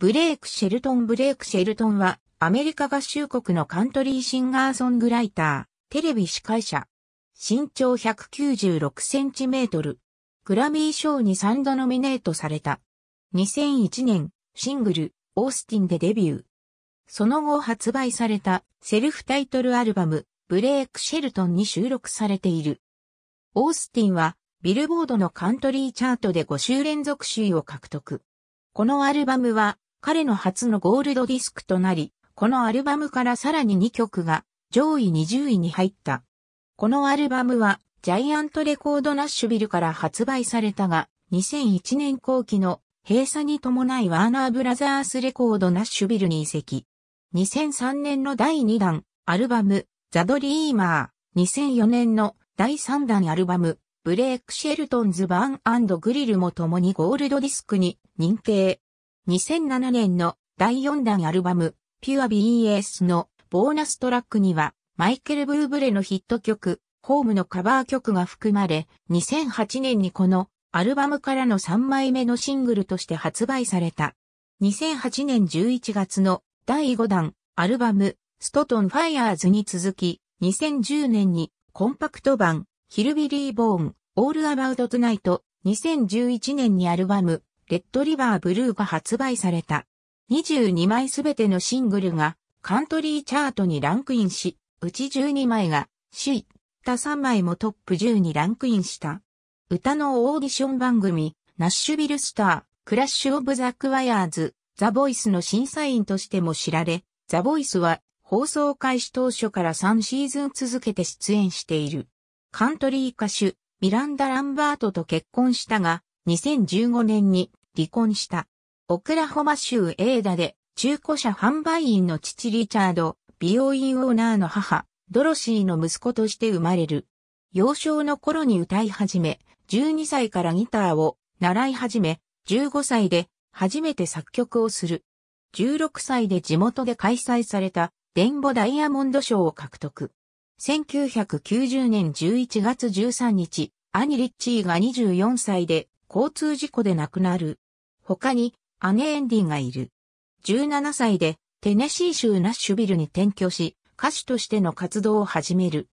ブレイク・シェルトン・ブレイク・シェルトンは、アメリカ合衆国のカントリーシンガーソングライター、テレビ司会者。身長196センチメートル。グラミー賞に3度ノミネートされた。2001年、シングル、オースティンでデビュー。その後発売されたセルフタイトルアルバム、ブレイク・シェルトンに収録されている。オースティンは、ビルボードのカントリーチャートで5週連続首位を獲得。このアルバムは、彼の初のゴールドディスクとなり、このアルバムからさらに2曲が上位20位に入った。このアルバムはジャイアントレコードナッシュビルから発売されたが、2001年後期の閉鎖に伴いワーナーブラザースレコードナッシュビルに移籍。2003年の第2弾アルバムザ・ドリーマー。2004年の第3弾アルバムブレイク・シェルトンズ・バーングリルも共にゴールドディスクに認定。2007年の第4弾アルバム、ピュア BES のボーナストラックには、マイケル・ブーブレのヒット曲、ホームのカバー曲が含まれ、2008年にこのアルバムからの3枚目のシングルとして発売された。2008年11月の第5弾アルバム、ストトン・ファイアーズに続き、2010年にコンパクト版、ヒルビリー・ボーン、オール・アバウト・トゥナイト、2011年にアルバム、レッドリバーブルーが発売された。22枚すべてのシングルがカントリーチャートにランクインし、うち12枚が首位、他3枚もトップ10にランクインした。歌のオーディション番組、ナッシュビルスター、クラッシュオブザクワイヤーズ、ザボイスの審査員としても知られ、ザボイスは放送開始当初から3シーズン続けて出演している。カントリー歌手、ミランダ・ランバートと結婚したが、2015年に離婚した。オクラホマ州エーダで中古車販売員の父リチャード、美容院オーナーの母、ドロシーの息子として生まれる。幼少の頃に歌い始め、12歳からギターを習い始め、15歳で初めて作曲をする。16歳で地元で開催された電ボダイヤモンド賞を獲得。1990年11月13日、兄リッチーが24歳で交通事故で亡くなる。他に、姉エンディがいる。17歳で、テネシー州ナッシュビルに転居し、歌手としての活動を始める。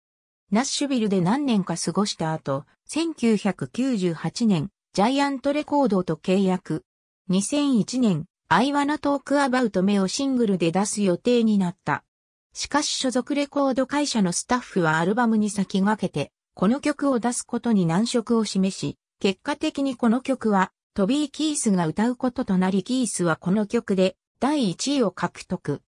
ナッシュビルで何年か過ごした後、1998年、ジャイアントレコードと契約。2001年、アイワナトークアバウト目をシングルで出す予定になった。しかし所属レコード会社のスタッフはアルバムに先駆けて、この曲を出すことに難色を示し、結果的にこの曲は、トビー・キースが歌うこととなりキースはこの曲で第1位を獲得。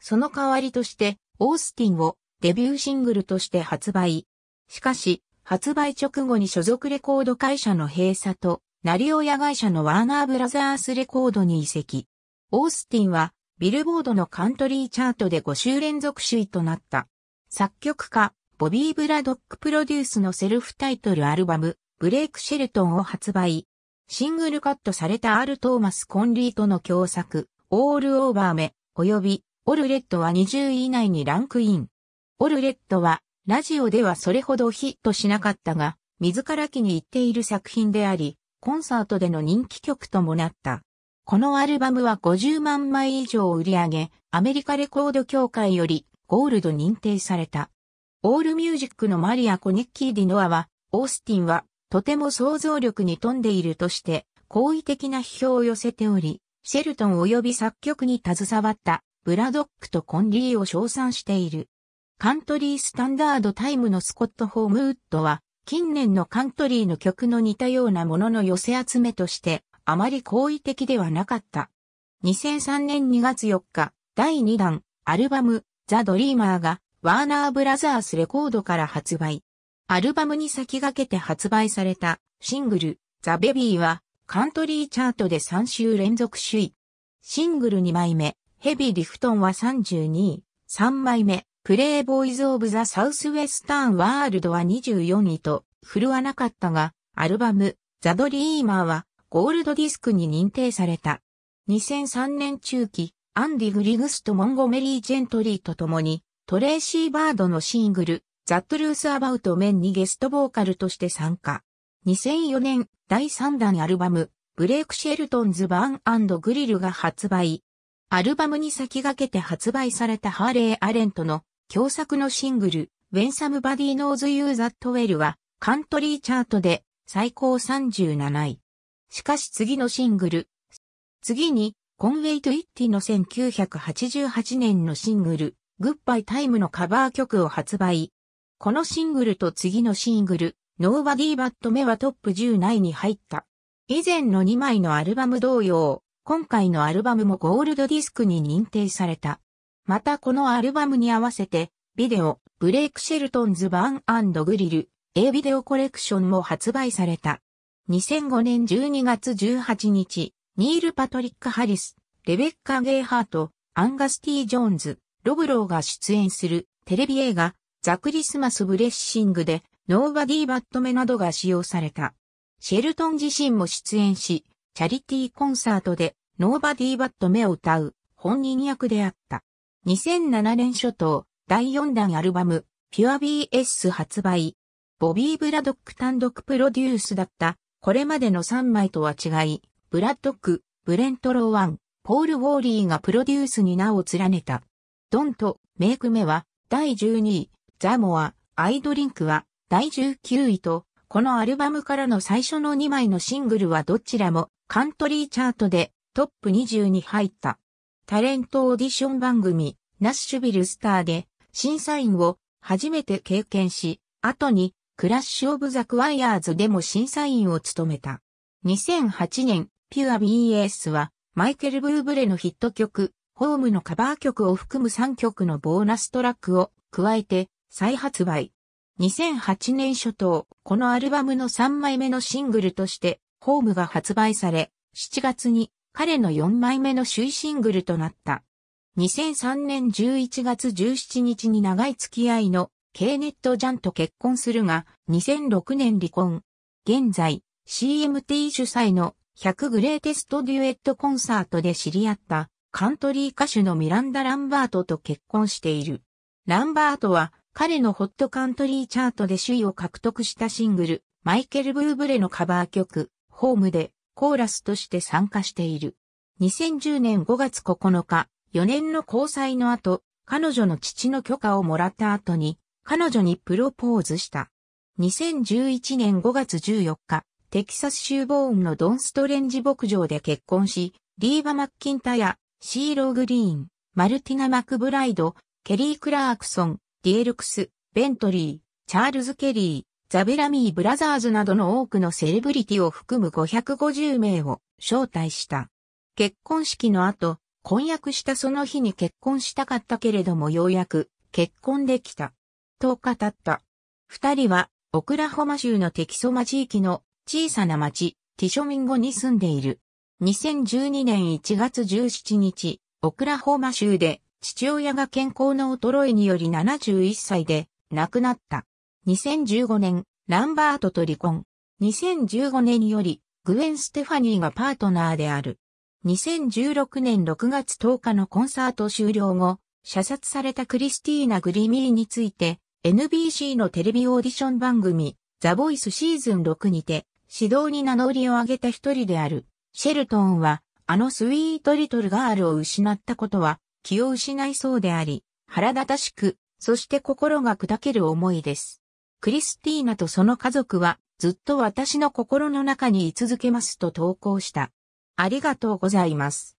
その代わりとして、オースティンをデビューシングルとして発売。しかし、発売直後に所属レコード会社の閉鎖と、ナリオヤ会社のワーナーブラザースレコードに移籍。オースティンは、ビルボードのカントリーチャートで5週連続首位となった。作曲家、ボビー・ブラドックプロデュースのセルフタイトルアルバム、ブレイク・シェルトンを発売。シングルカットされたアル・トーマス・コンリーとの共作、オール・オーバー目、及び、オルレットは20位以内にランクイン。オルレットは、ラジオではそれほどヒットしなかったが、自ら気に入っている作品であり、コンサートでの人気曲ともなった。このアルバムは50万枚以上売り上げ、アメリカレコード協会よりゴールド認定された。オールミュージックのマリア・コニッキー・ディノアは、オースティンはとても想像力に富んでいるとして、好意的な批評を寄せており、シェルトン及び作曲に携わったブラドックとコンリーを称賛している。カントリースタンダードタイムのスコット・ホームウッドは、近年のカントリーの曲の似たようなものの寄せ集めとして、あまり好意的ではなかった。2003年2月4日、第2弾、アルバム、ザ・ドリーマーが、ワーナーブラザースレコードから発売。アルバムに先駆けて発売されたシングル、ザ・ベビーはカントリーチャートで3週連続首位。シングル2枚目、ヘビー・リフトンは32位。3枚目、プレイボーイズ・オブ・ザ・サウスウェスタン・ワールドは24位と振るわなかったが、アルバム、ザ・ドリーマーはゴールドディスクに認定された。2003年中期、アンディ・グリグスとモンゴメリー・ジェントリーと共に、トレーシー・バードのシングル、ザ・トゥルース・アバウト・メンにゲストボーカルとして参加。2004年第3弾アルバム、ブレイク・シェルトンズ・バーングリルが発売。アルバムに先駆けて発売されたハーレー・アレントの共作のシングル、When Somebody Knows You That Well はカントリーチャートで最高37位。しかし次のシングル、次にコンウェイト・イッティの1988年のシングル、グッバイ・タイムのカバー曲を発売。このシングルと次のシングル、Nobody But Me はトップ10内に入った。以前の2枚のアルバム同様、今回のアルバムもゴールドディスクに認定された。またこのアルバムに合わせて、ビデオ、ブレイクシェルトンズバーングリル、A ビデオコレクションも発売された。2005年12月18日、ニール・パトリック・ハリス、レベッカ・ゲイハート、アンガスティ・ジョーンズ、ロブローが出演するテレビ映画、ザクリスマスブレッシングで、ノーバディバットメなどが使用された。シェルトン自身も出演し、チャリティーコンサートで、ノーバディバットメを歌う、本人役であった。2007年初頭、第4弾アルバム、ピュア BS 発売。ボビー・ブラドック単独プロデュースだった、これまでの3枚とは違い、ブラッドック、ブレント・ローワン、ポール・ウォーリーがプロデュースに名を連ねた。ドンとメイク目は、第12位、ザ・モア、アイドリンクは第19位と、このアルバムからの最初の2枚のシングルはどちらもカントリーチャートでトップ20に入った。タレントオーディション番組、ナッシュビルスターで審査員を初めて経験し、後にクラッシュオブザクワイヤーズでも審査員を務めた。2008年、ピュア BS はマイケル・ブーブレのヒット曲、ホームのカバー曲を含む3曲のボーナストラックを加えて再発売。2008年初頭、このアルバムの3枚目のシングルとして、ホームが発売され、7月に彼の4枚目の首位シングルとなった。2003年11月17日に長い付き合いのケーネット・ジャンと結婚するが、2006年離婚。現在、CMT 主催の100グレーテストデュエットコンサートで知り合ったカントリー歌手のミランダ・ランバートと結婚している。ランバートは彼のホットカントリーチャートで首位を獲得したシングル、マイケル・ブーブレのカバー曲、ホームでコーラスとして参加している。2010年5月9日、4年の交際の後、彼女の父の許可をもらった後に、彼女にプロポーズした。2011年5月14日、テキサス州ボーンのドンストレンジ牧場で結婚し、リーバ・マッキンタヤ、シーロー・グリーン、マルティナ・マクブライド、ケリー・クラークソン、ディエルクス、ベントリー、チャールズ・ケリー、ザ・ベラミー・ブラザーズなどの多くのセレブリティを含む550名を招待した。結婚式の後、婚約したその日に結婚したかったけれどもようやく結婚できた。と語った。二人はオクラホマ州のテキソマ地域の小さな町、ティショミンゴに住んでいる。2012年1月17日、オクラホマ州で父親が健康の衰えにより71歳で亡くなった。2015年、ランバートと離婚。2015年より、グエン・ステファニーがパートナーである。2016年6月10日のコンサート終了後、射殺されたクリスティーナ・グリミーについて、NBC のテレビオーディション番組、ザ・ボイスシーズン6にて、指導に名乗りを上げた一人である、シェルトンは、あのスイートリトルガールを失ったことは、気を失いそうであり、腹立たしく、そして心が砕ける思いです。クリスティーナとその家族は、ずっと私の心の中に居続けますと投稿した。ありがとうございます。